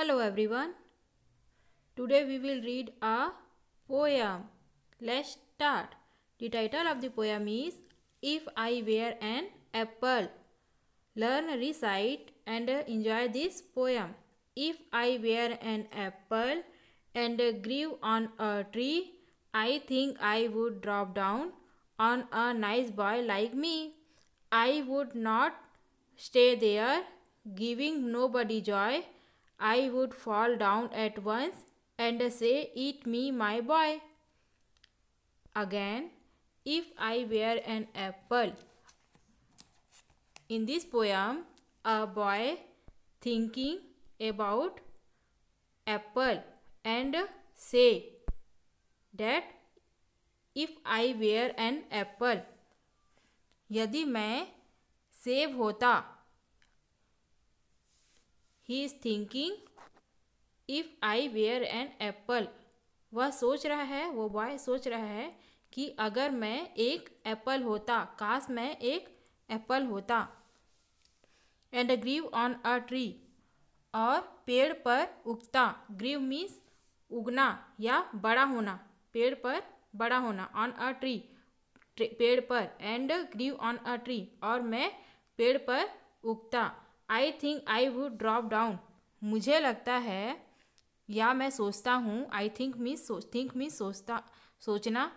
Hello everyone. Today we will read a poem. Let's start. The title of the poem is If I Were an Apple. Learn, recite and enjoy this poem. If I were an apple and grew on a tree, I think I would drop down on a nice boy like me. I would not stay there, giving nobody joy I would fall down at once and say, Eat me, my boy. Again, if I were an apple. In this poem, a boy thinking about apple and say that if I were an apple, यदि मैं सेब होता he is thinking if I were an apple वह सोच रहा है वो boy सोच रहा है कि अगर मैं एक एप्पल होता काश मैं एक एप्पल होता and grew on a tree और पेड़ पर उगता ग्रीव मीन्स उगना या बड़ा होना पेड़ पर बड़ा होना ऑन अ ट्री पेड़ पर and grew on a tree और मैं पेड़ पर उगता I think I would drop down मुझे लगता है या मैं सोचता हूँ आई थिंक सोच थिंक मी सोचता सोचना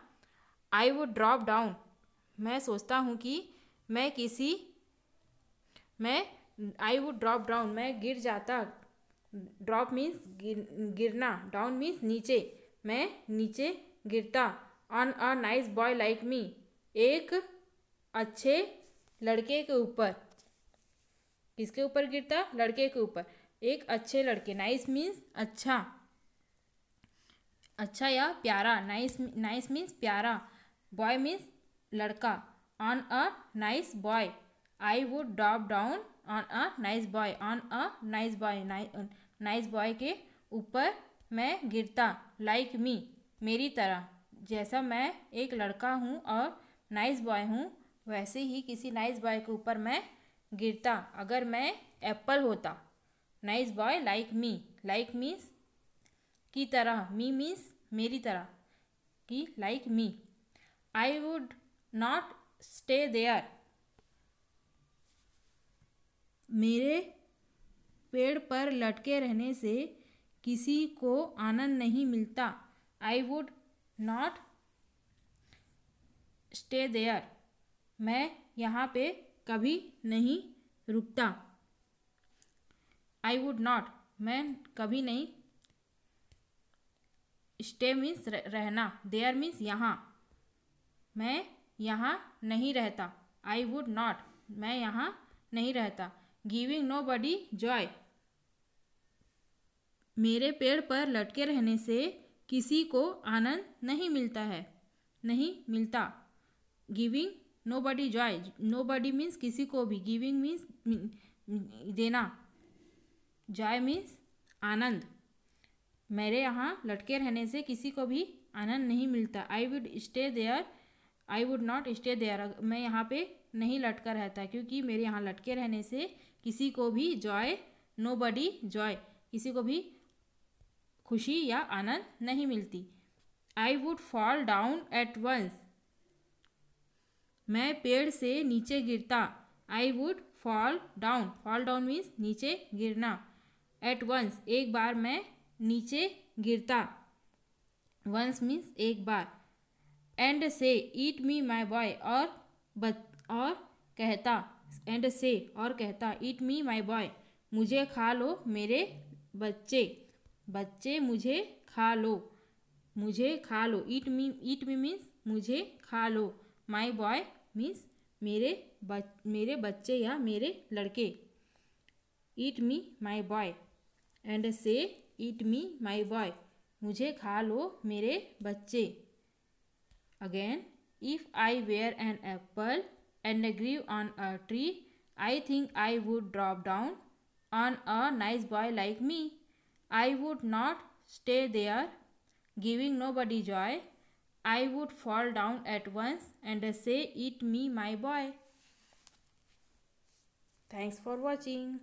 आई वुड ड्रॉप डाउन मैं सोचता हूँ कि मैं किसी मैं आई वुड ड्रॉप डाउन मैं गिर जाता ड्रॉप मीन्स गिर, गिरना डाउन मीन्स नीचे मैं नीचे गिरता on a nice boy like me एक अच्छे लड़के के ऊपर किसके ऊपर गिरता लड़के के ऊपर एक अच्छे लड़के नाइस मीन्स अच्छा अच्छा या प्यारा नाइस नाइस मीन्स प्यारा बॉय मीन्स लड़का on a nice boy I would drop down on a nice boy on a nice boy nice boy के ऊपर मैं गिरता लाइक like मी मेरी तरह जैसा मैं एक लड़का हूँ और नाइस बॉय हूँ वैसे ही किसी नाइस बॉय के ऊपर मैं गिरता अगर मैं एप्पल होता nice boy like me like means की तरह मी मीन्स मेरी तरह की like me I would not stay there मेरे पेड़ पर लटके रहने से किसी को आनंद नहीं मिलता I would not stay there मैं यहाँ पे कभी नहीं रुकता आई वुड नॉट मैं कभी नहीं स्टे मीन्स रहना देयर मीन्स यहाँ मैं यहाँ नहीं रहता आई वुड नॉट मैं यहाँ नहीं रहता गिविंग नो बडी जॉय मेरे पेड़ पर लटके रहने से किसी को आनंद नहीं मिलता है नहीं मिलता giving nobody joy nobody means किसी को भी गिविंग मीन्स देना जॉय मीन्स आनंद मेरे यहाँ लटके रहने से किसी को भी आनंद नहीं मिलता I would stay there I would not stay there मैं यहाँ पे नहीं लटका रहता क्योंकि मेरे यहाँ लटके रहने से किसी को भी जॉय नो बडी जॉय किसी को भी खुशी या आनंद नहीं मिलती I would fall down at once मैं पेड़ से नीचे गिरता I would fall down fall down means नीचे गिरना एट वंस एक बार मैं नीचे गिरता वंस मीन्स एक बार एंड से ईट मी माई बॉय और बत और कहता एंड से और कहता ईट मी माई बॉय मुझे खा लो मेरे बच्चे बच्चे मुझे खा लो मुझे खा लो ईट मी ईट मी मीन्स मुझे खा लो माई बॉय मीन्स मेरे बच मेरे बच्चे या मेरे लड़के ईट मी माई बॉय एंड से ईट मी माई बॉय मुझे खा लो मेरे बच्चे again if I were an apple and grew on a tree I think I would drop down on a nice boy like me I would not stay there giving nobody joy I would fall down at once and say, Eat me, my boy. Thanks for watching.